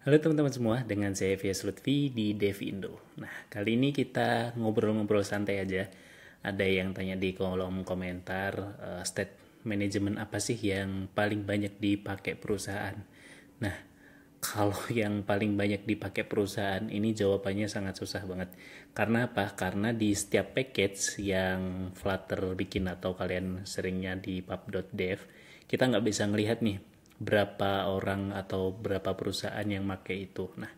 Halo teman-teman semua, dengan saya Fias Lutfi di Devindo. Nah, kali ini kita ngobrol-ngobrol santai aja. Ada yang tanya di kolom komentar, uh, state manajemen apa sih yang paling banyak dipakai perusahaan? Nah, kalau yang paling banyak dipakai perusahaan ini jawabannya sangat susah banget. Karena apa? Karena di setiap package yang Flutter bikin atau kalian seringnya di pub.dev, kita nggak bisa ngelihat nih berapa orang atau berapa perusahaan yang pakai itu. Nah,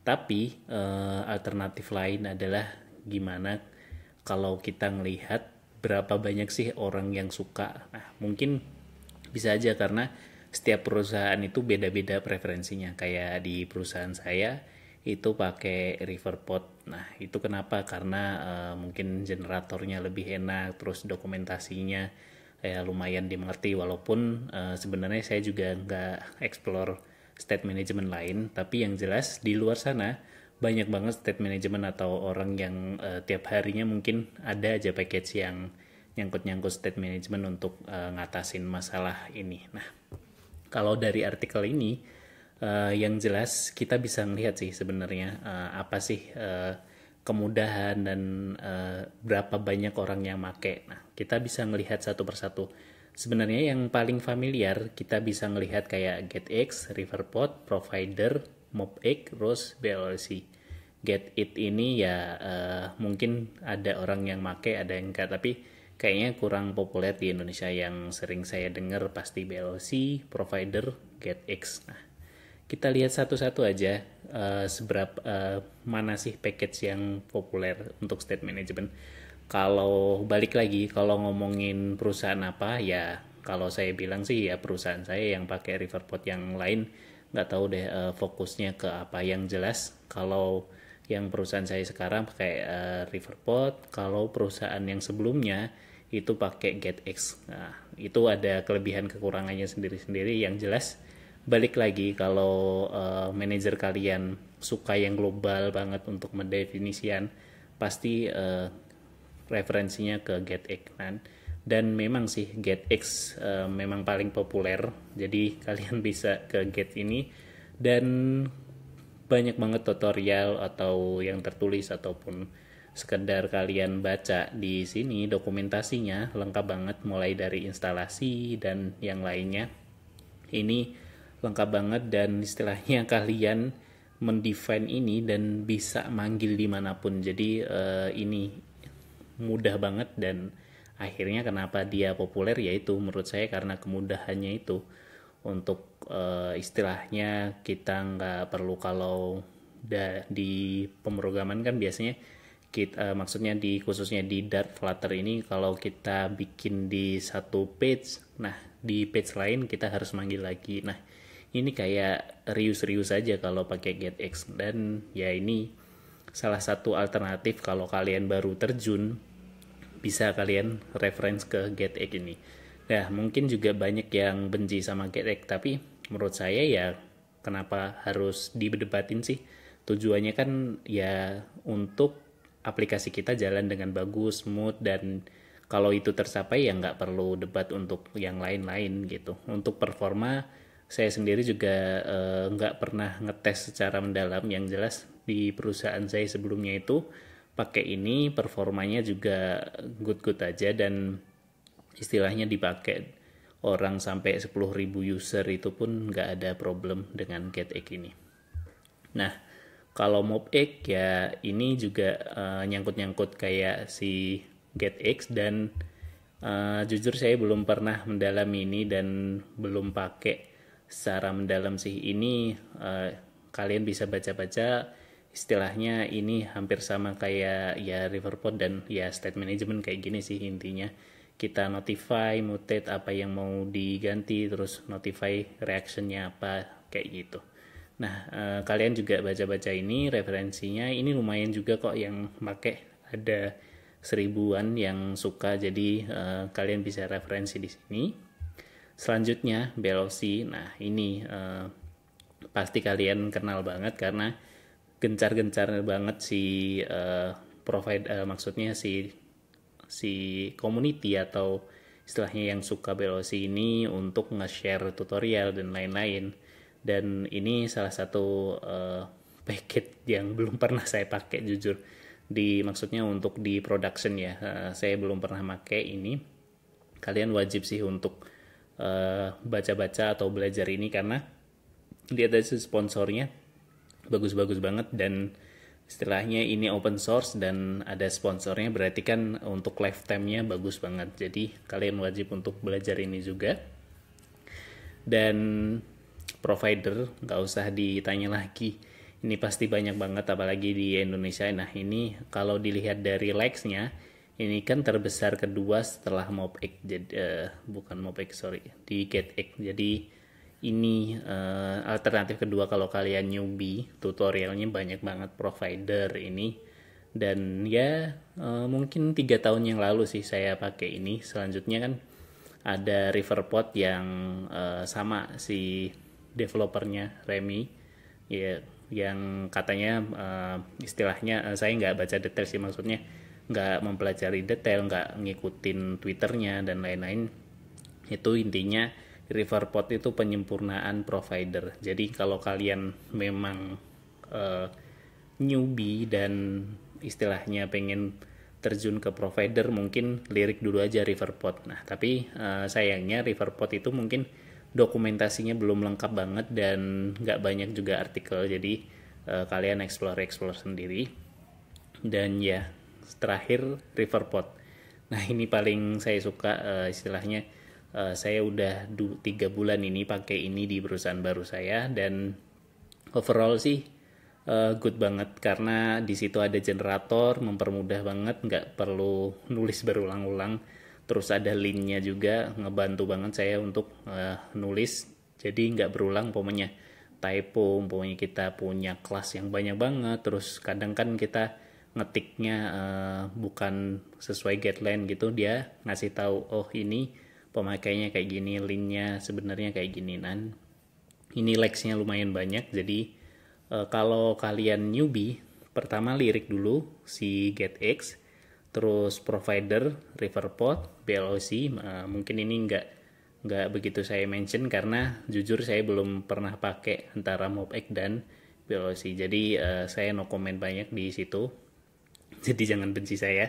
tapi eh, alternatif lain adalah gimana kalau kita melihat berapa banyak sih orang yang suka. Nah, mungkin bisa aja karena setiap perusahaan itu beda-beda preferensinya. Kayak di perusahaan saya itu pakai river pot. Nah, itu kenapa? Karena eh, mungkin generatornya lebih enak, terus dokumentasinya ya lumayan dimengerti walaupun uh, sebenarnya saya juga nggak explore state management lain tapi yang jelas di luar sana banyak banget state management atau orang yang uh, tiap harinya mungkin ada aja package yang nyangkut-nyangkut state management untuk uh, ngatasin masalah ini. Nah, kalau dari artikel ini uh, yang jelas kita bisa melihat sih sebenarnya uh, apa sih uh, kemudahan dan e, berapa banyak orang yang make. Nah, kita bisa melihat satu persatu. Sebenarnya yang paling familiar kita bisa melihat kayak GetX, Riverpod, Provider, MobX, Rose, BLC. It ini ya uh, mungkin ada orang yang make, ada yang enggak, tapi kayaknya kurang populer di Indonesia yang sering saya dengar pasti BLC, Provider, GetX. Nah, kita lihat satu-satu aja uh, seberapa uh, mana sih package yang populer untuk state management. Kalau balik lagi kalau ngomongin perusahaan apa ya kalau saya bilang sih ya perusahaan saya yang pakai Riverport yang lain nggak tahu deh uh, fokusnya ke apa yang jelas. Kalau yang perusahaan saya sekarang pakai uh, Riverport, kalau perusahaan yang sebelumnya itu pakai GetX. Nah, itu ada kelebihan kekurangannya sendiri-sendiri yang jelas balik lagi kalau uh, manajer kalian suka yang global banget untuk mendefinisian pasti uh, referensinya ke Get kan dan memang sih GetX uh, eh, memang paling populer jadi kalian bisa ke Get ini dan banyak banget tutorial atau yang tertulis ataupun sekedar kalian baca di sini dokumentasinya lengkap banget mulai dari instalasi dan yang lainnya ini lengkap banget dan istilahnya kalian mendefine ini dan bisa manggil dimanapun jadi uh, ini mudah banget dan akhirnya kenapa dia populer yaitu menurut saya karena kemudahannya itu untuk uh, istilahnya kita nggak perlu kalau da, di pemrograman kan biasanya kita uh, eh, maksudnya di khususnya di Dart Flutter ini kalau kita bikin di satu page nah di page lain kita harus manggil lagi nah ini kayak rius-rius aja kalau pakai GetX dan ya ini salah satu alternatif kalau kalian baru terjun bisa kalian reference ke GetX ini. Nah, mungkin juga banyak yang benci sama GetX tapi menurut saya ya kenapa harus dibedebatin sih? Tujuannya kan ya untuk aplikasi kita jalan dengan bagus, smooth dan kalau itu tercapai ya nggak perlu debat untuk yang lain-lain gitu. Untuk performa saya sendiri juga nggak eh, nggak pernah ngetes secara mendalam yang jelas di perusahaan saya sebelumnya itu pakai ini performanya juga good-good aja dan istilahnya dipakai orang sampai 10.000 user itu pun nggak ada problem dengan GetEgg ini. Nah, kalau MobX ya ini juga eh, nyangkut-nyangkut kayak si GetEgg dan uh, jujur saya belum pernah mendalami ini dan belum pakai secara mendalam sih ini uh, kalian bisa baca-baca istilahnya ini hampir sama kayak ya Riverpod dan ya state management kayak gini sih intinya kita notify mutate apa yang mau diganti terus notify reactionnya apa kayak gitu nah eh, kalian juga baca-baca ini referensinya ini lumayan juga kok yang pakai ada seribuan yang suka jadi eh, kalian bisa referensi di sini Selanjutnya Belosi. Nah, ini uh, pasti kalian kenal banget karena gencar-gencar banget si uh, provide uh, maksudnya si si community atau istilahnya yang suka Belosi ini untuk nge-share tutorial dan lain-lain. Dan ini salah satu uh, paket yang belum pernah saya pakai jujur di maksudnya untuk di production ya uh, saya belum pernah pakai ini kalian wajib sih untuk Eh, baca-baca uh, atau belajar ini karena lihat aja sponsornya bagus-bagus banget dan istilahnya ini open source dan ada sponsornya berarti kan untuk lifetime-nya bagus banget jadi kalian wajib untuk belajar ini juga dan provider nggak usah ditanya lagi ini pasti banyak banget apalagi di Indonesia nah ini kalau dilihat dari likes-nya ini kan terbesar kedua setelah Mobx jadi uh, eh, bukan Mobx sorry di GetX jadi ini uh, alternatif kedua kalau kalian newbie tutorialnya banyak banget provider ini dan ya uh, mungkin tiga tahun yang lalu sih saya pakai ini selanjutnya kan ada Riverpot yang uh, sama si developernya Remy ya yang katanya uh, istilahnya uh, saya nggak baca detail sih maksudnya nggak mempelajari detail nggak ngikutin twitternya dan lain-lain itu intinya Riverpot itu penyempurnaan provider jadi kalau kalian memang uh, newbie dan istilahnya pengen terjun ke provider mungkin lirik dulu aja Riverpot. nah tapi uh, sayangnya Riverpot itu mungkin dokumentasinya belum lengkap banget dan nggak banyak juga artikel jadi uh, kalian explore explore sendiri dan ya terakhir river pot nah ini paling saya suka uh, istilahnya uh, saya udah du tiga bulan ini pakai ini di perusahaan baru saya dan overall sih uh, good banget karena di situ ada generator mempermudah banget nggak perlu nulis berulang-ulang terus ada linknya juga ngebantu banget saya untuk uh, nulis jadi nggak berulang pokoknya typo pokoknya kita punya kelas yang banyak banget terus kadang kan kita ngetiknya uh, bukan sesuai guideline gitu dia ngasih tahu oh ini pemakainya kayak gini linknya sebenarnya kayak gini nan ini leksnya lumayan banyak jadi uh, kalau kalian newbie pertama lirik dulu si get x terus provider riverpod bloc uh, eh, mungkin ini nggak nggak begitu saya mention karena jujur saya belum pernah pakai antara mobx dan bloc jadi uh, saya no comment banyak di situ jadi jangan benci saya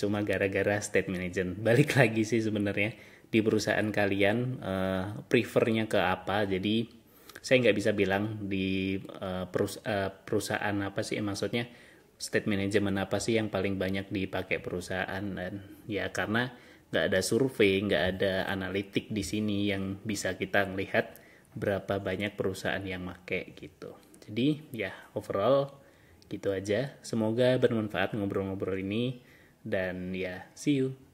cuma gara-gara state manager. balik lagi sih sebenarnya di perusahaan kalian uh, prefernya ke apa jadi saya nggak bisa bilang di uh, perus uh, perusahaan apa sih maksudnya state management apa sih yang paling banyak dipakai perusahaan dan ya karena nggak ada survei nggak ada analitik di sini yang bisa kita melihat berapa banyak perusahaan yang make gitu jadi ya overall Gitu aja. Semoga bermanfaat ngobrol-ngobrol ini dan ya, see you.